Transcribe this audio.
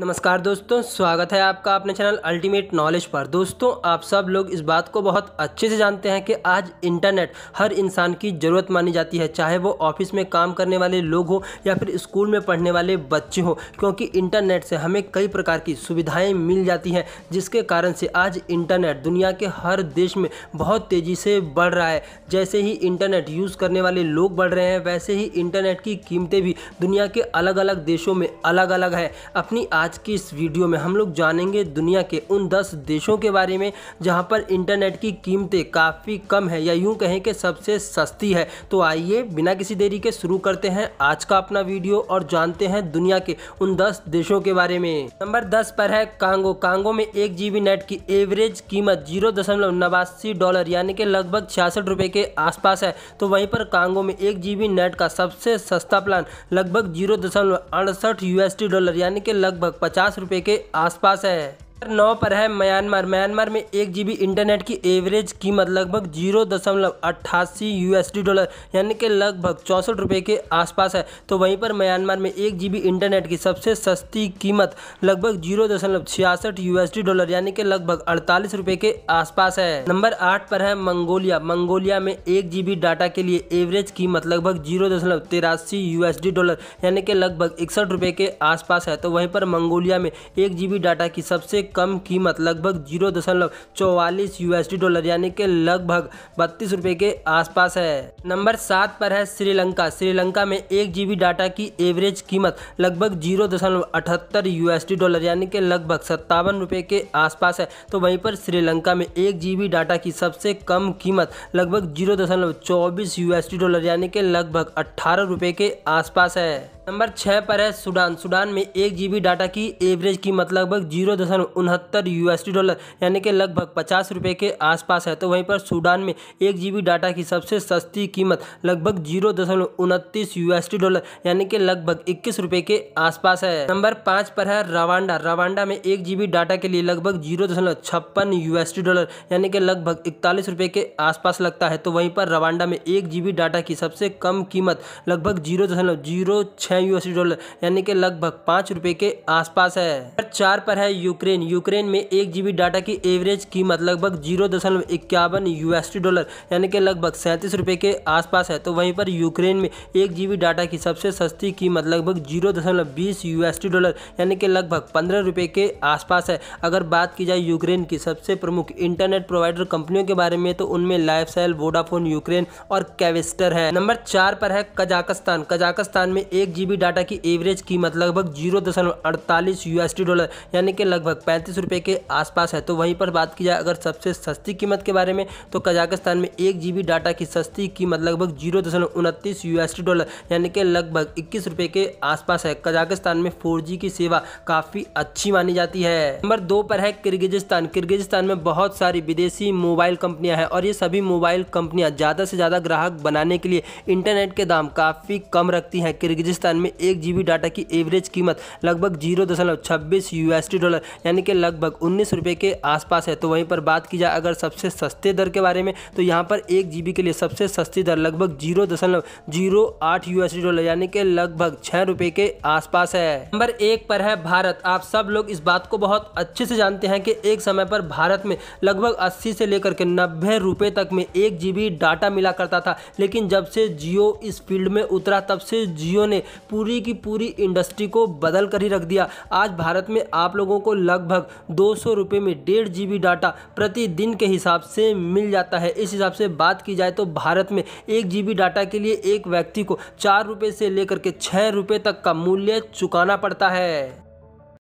नमस्कार दोस्तों स्वागत है आपका अपने चैनल अल्टीमेट नॉलेज पर दोस्तों आप सब लोग इस बात को बहुत अच्छे से जानते हैं कि आज इंटरनेट हर इंसान की ज़रूरत मानी जाती है चाहे वो ऑफिस में काम करने वाले लोग हो या फिर स्कूल में पढ़ने वाले बच्चे हो क्योंकि इंटरनेट से हमें कई प्रकार की सुविधाएँ मिल जाती हैं जिसके कारण से आज इंटरनेट दुनिया के हर देश में बहुत तेज़ी से बढ़ रहा है जैसे ही इंटरनेट यूज़ करने वाले लोग बढ़ रहे हैं वैसे ही इंटरनेट की कीमतें भी दुनिया के अलग अलग देशों में अलग अलग है अपनी आज की इस वीडियो में हम लोग जानेंगे दुनिया के उन 10 देशों के बारे में जहां पर इंटरनेट की कीमतें काफ़ी कम है या यूं कहें कि सबसे सस्ती है तो आइए बिना किसी देरी के शुरू करते हैं आज का अपना वीडियो और जानते हैं दुनिया के उन 10 देशों के बारे में नंबर दस पर है कांगो कांगो में एक जी नेट की एवरेज कीमत जीरो डॉलर यानी कि लगभग छियासठ रुपये के आसपास है तो वहीं पर कांगो में एक जी नेट का सबसे सस्ता प्लान लगभग जीरो दशमलव अड़सठ यूएसडी डॉलर यानी कि लगभग पचास रुपये के आसपास है नौ पर है म्यांमार म्यांमार में एक जीबी इंटरनेट की एवरेज कीमत लगभग जीरो दशमलव अट्ठासी यूएसडी डॉलर यानी कि लगभग चौंसठ रुपये के आसपास है तो वहीं पर म्यांमार में एक जीबी इंटरनेट की सबसे सस्ती कीमत लगभग जीरो दशमलव छियासठ यूएसडी डॉलर यानी कि लगभग अड़तालीस रुपये के आसपास है नंबर आठ पर है मंगोलिया मंगोलिया में एक जीबी डाटा के लिए एवरेज कीमत लगभग जीरो दशमलव तिरासी यूएसडी डॉलर यानी कि लगभग इकसठ रुपये के आसपास है तो वहीं पर मंगोलिया में एक जीबी डाटा की सबसे कम कीमत लगभग जीरो दशमलव चौवालीस यूएसडी डॉलर यानी कि लगभग बत्तीस रुपये के आसपास है नंबर सात पर है श्रीलंका श्रीलंका में एक जीबी डाटा की एवरेज कीमत लगभग जीरो दशमलव अठहत्तर यूएसडी डॉलर यानी कि लगभग सत्तावन रुपये के आसपास है तो वहीं पर श्रीलंका में एक जीबी डाटा की सबसे कम कीमत लगभग जीरो दशमलव चौबीस यूएसडी डॉलर यानी कि लगभग अट्ठारह रुपये के आसपास है नंबर छः पर है सूडान सूडान में एक जीबी डाटा की एवरेज कीमत लगभग जीरो दशमलव उनहत्तर यूएसडी डॉलर यानी कि लगभग पचास रुपये के आसपास है तो वहीं पर सूडान में एक जीबी डाटा की सबसे सस्ती कीमत लगभग जीरो दशमलव उनतीस यूएसडी डॉलर यानी कि लगभग इक्कीस रुपये के आसपास है नंबर पाँच पर है रवांडा रवांडा में एक जीबी डाटा के लिए लगभग जीरो दशमलव छप्पन यूएसडी डॉलर यानी कि लगभग इकतालीस रुपये के आसपास लगता है तो वहीं पर रवांडा में एक जीबी डाटा की सबसे कम कीमत लगभग जीरो दशमलव जीरो छः छः यूएसडी डॉलर यानी कि लगभग पाँच रुपए के आसपास है नंबर चार पर है यूक्रेन यूक्रेन में एक जीबी डाटा की एवरेज कीमत लगभग जीरो दशमलव इक्यावन यूएसडी डॉलर यानी कि लगभग सैंतीस रुपए के आसपास है तो वहीं पर यूक्रेन में एक जीबी डाटा की सबसे सस्ती कीमत लगभग जीरो दशमलव बीस यूएसडी डॉलर यानी कि लगभग पंद्रह रुपए के आसपास है अगर बात की जाए यूक्रेन की सबसे प्रमुख इंटरनेट प्रोवाइडर कंपनियों के बारे में तो उनमें लाइफसेल वोडाफोन यूक्रेन और कैविस्टर है नंबर चार पर है कजाकस्तान कजाकस्तान में एक जीबी जीबी डाटा की एवरेज कीमत लगभग जीरो दशमलव अड़तालीस यूएसडी डॉलर यानी कि लगभग पैंतीस रुपये के आसपास है तो वहीं पर बात की जाए अगर सबसे सस्ती कीमत के बारे में तो कजाकिस्तान में एक जी डाटा की सस्ती कीमत लगभग जीरो दशमलव उनतीस यूएसडी डॉलर यानी कि लगभग इक्कीस रुपये के आसपास है कजाकिस्तान में फोर की सेवा काफ़ी अच्छी मानी जाती है नंबर दो पर है किर्गिजिस्तान किर्गिजिस्तान में बहुत सारी विदेशी मोबाइल कंपनियां हैं और ये सभी मोबाइल कंपनियां ज़्यादा से ज़्यादा ग्राहक बनाने के लिए इंटरनेट के दाम काफ़ी कम रखती हैं किर्गिजिस्तान पाकिस्तान में एक जी डाटा की एवरेज कीमत लगभग जीरो दशमलव छब्बीस यूएसडी डॉलर यानी कि लगभग उन्नीस रुपये के आसपास है तो वहीं पर बात की जाए अगर सबसे सस्ते दर के बारे में तो यहाँ पर एक जी के लिए सबसे सस्ती दर लगभग जीरो दशमलव जीरो आठ यूएसडी डॉलर यानी कि लगभग छः रुपये के आसपास है नंबर एक पर है भारत आप सब लोग इस बात को बहुत अच्छे से जानते हैं कि एक समय पर भारत में लगभग अस्सी से लेकर के नब्बे रुपये तक में एक जीबी डाटा मिला करता था लेकिन जब से जियो इस फील्ड में उतरा तब से जियो ने पूरी की पूरी इंडस्ट्री को बदल कर ही रख दिया आज भारत में आप लोगों को लगभग दो सौ रुपये में डेढ़ जी बी डाटा प्रतिदिन के हिसाब से मिल जाता है इस हिसाब से बात की जाए तो भारत में एक जी बी डाटा के लिए एक व्यक्ति को चार रुपये से लेकर के छः रुपये तक का मूल्य चुकाना पड़ता है